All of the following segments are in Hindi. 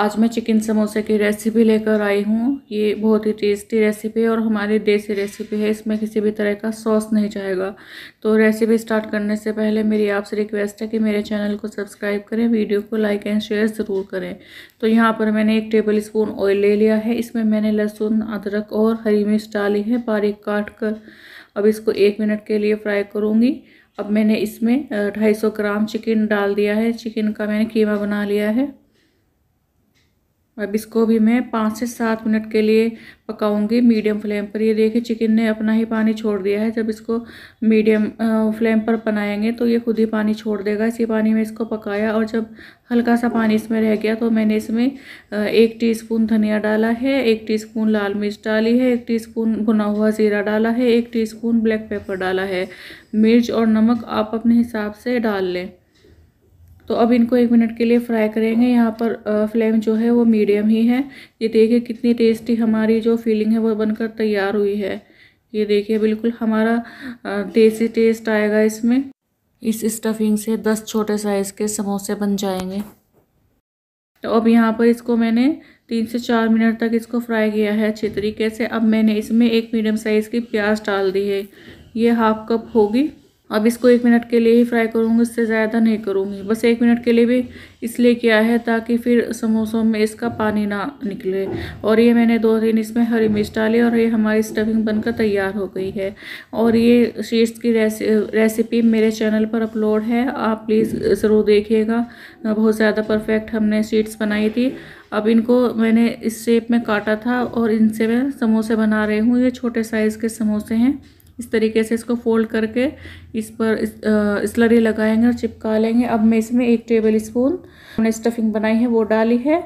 आज मैं चिकन समोसे की रेसिपी लेकर आई हूँ ये बहुत ही टेस्टी रेसिपी है और हमारी देसी रेसिपी है इसमें किसी भी तरह का सॉस नहीं जाएगा तो रेसिपी स्टार्ट करने से पहले मेरी आपसे रिक्वेस्ट है कि मेरे चैनल को सब्सक्राइब करें वीडियो को लाइक एंड शेयर ज़रूर करें तो यहाँ पर मैंने एक टेबल स्पून ऑयल ले लिया है इसमें मैंने लहसुन अदरक और हरी मिर्च डाली है बारीक काट कर अब इसको एक मिनट के लिए फ्राई करूँगी अब मैंने इसमें ढाई ग्राम चिकन डाल दिया है चिकन का मैंने कीमा बना लिया है अब इसको भी मैं पाँच से सात मिनट के लिए पकाऊंगी मीडियम फ्लेम पर ये देखिए चिकन ने अपना ही पानी छोड़ दिया है जब इसको मीडियम फ्लेम पर बनाएंगे तो ये खुद ही पानी छोड़ देगा इसी पानी में इसको पकाया और जब हल्का सा पानी इसमें रह गया तो मैंने इसमें एक टीस्पून धनिया डाला है एक टी लाल मिर्च डाली है एक टी भुना हुआ ज़ीरा डाला है एक टी ब्लैक पेपर डाला है मिर्च और नमक आप अपने हिसाब से डाल लें तो अब इनको एक मिनट के लिए फ्राई करेंगे यहाँ पर फ्लेम जो है वो मीडियम ही है ये देखिए कितनी टेस्टी हमारी जो फीलिंग है वो बनकर तैयार हुई है ये देखिए बिल्कुल हमारा देसी टेस्ट आएगा इसमें इस स्टफिंग से दस छोटे साइज़ के समोसे बन जाएंगे तो अब यहाँ पर इसको मैंने तीन से चार मिनट तक इसको फ्राई किया है अच्छे तरीके से अब मैंने इसमें एक मीडियम साइज़ की प्याज डाल दी है ये हाफ कप होगी अब इसको एक मिनट के लिए ही फ्राई करूँगी इससे ज़्यादा नहीं करूँगी बस एक मिनट के लिए भी इसलिए किया है ताकि फिर समोसों में इसका पानी ना निकले और ये मैंने दो दिन इसमें हरी मिर्च डाली और ये हमारी स्टफिंग बनकर तैयार हो गई है और ये शीट्स की रेसिपी मेरे चैनल पर अपलोड है आप प्लीज़ ज़रूर देखिएगा बहुत ज़्यादा परफेक्ट हमने शीट्स बनाई थी अब इनको मैंने इस शेप में काटा था और इनसे मैं समोसे बना रही हूँ ये छोटे साइज़ के समोसे हैं इस तरीके से इसको फोल्ड करके इस पर इस, स्लरी लगाएंगे और चिपका लेंगे अब मैं इसमें एक टेबल स्पून हमने स्टफिंग बनाई है वो डाली है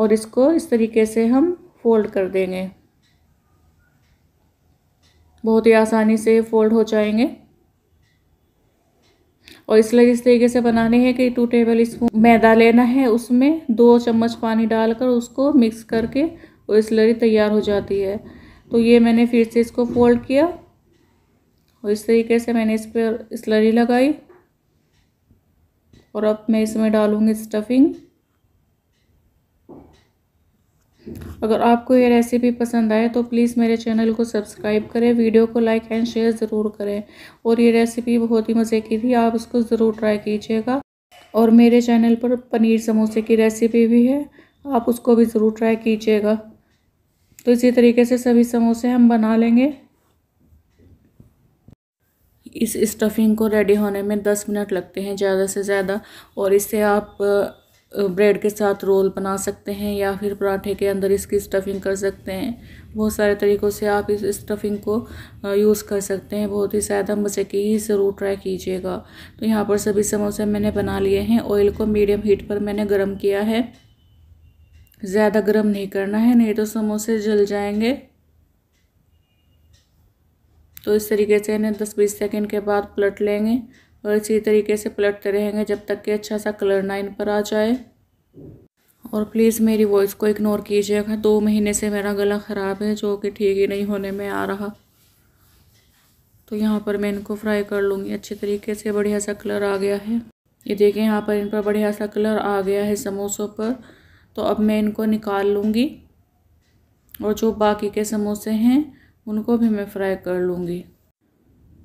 और इसको इस तरीके से हम फोल्ड कर देंगे बहुत ही आसानी से फोल्ड हो जाएंगे और इसलिए इस तरीके से बनानी है कि टू टेबल स्पून मैदा लेना है उसमें दो चम्मच पानी डालकर उसको मिक्स करके और स्लरी तैयार हो जाती है तो ये मैंने फिर से इसको फोल्ड किया और इस तरीके से मैंने इस पर स्लरी लगाई और अब मैं इसमें डालूँगी स्टफिंग अगर आपको ये रेसिपी पसंद आए तो प्लीज़ मेरे चैनल को सब्सक्राइब करें वीडियो को लाइक एंड शेयर ज़रूर करें और ये रेसिपी बहुत ही मज़े की थी आप इसको ज़रूर ट्राई कीजिएगा और मेरे चैनल पर पनीर समोसे की रेसिपी भी है आप उसको भी ज़रूर ट्राई कीजिएगा तो इसी तरीके से सभी समोसे हम बना लेंगे इस स्टफिंग को रेडी होने में दस मिनट लगते हैं ज़्यादा से ज़्यादा और इसे आप ब्रेड के साथ रोल बना सकते हैं या फिर पराठे के अंदर इसकी स्टफिंग कर सकते हैं बहुत सारे तरीक़ों से आप इस स्टफिंग को यूज़ कर सकते हैं बहुत ही ज़्यादा मज़े की ही ज़रूर ट्राई कीजिएगा तो यहाँ पर सभी समोसे मैंने बना लिए हैं ऑयल को मीडियम हीट पर मैंने गर्म किया है ज़्यादा गर्म नहीं करना है नहीं तो समोसे जल जाएंगे तो इस तरीके से इन्हें 10-20 सेकंड के बाद पलट लेंगे और इसी तरीके से पलटते रहेंगे जब तक कि अच्छा सा कलर ना इन पर आ जाए और प्लीज़ मेरी वॉइस को इग्नोर कीजिएगा दो महीने से मेरा गला ख़राब है जो कि ठीक ही नहीं होने में आ रहा तो यहाँ पर मैं इनको फ्राई कर लूँगी अच्छे तरीके से बढ़िया सा कलर आ गया है ये देखिए यहाँ पर इन पर बढ़िया सा कलर आ गया है समोसों पर तो अब मैं इनको निकाल लूँगी और जो बाकी के समोसे हैं उनको भी मैं फ्राई कर लूँगी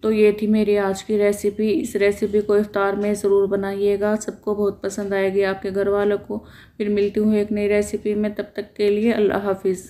तो ये थी मेरी आज की रेसिपी इस रेसिपी को इफ्तार में ज़रूर बनाइएगा सबको बहुत पसंद आएगी आपके घर वालों को फिर मिलती हूँ एक नई रेसिपी में तब तक के लिए अल्लाह हाफिज़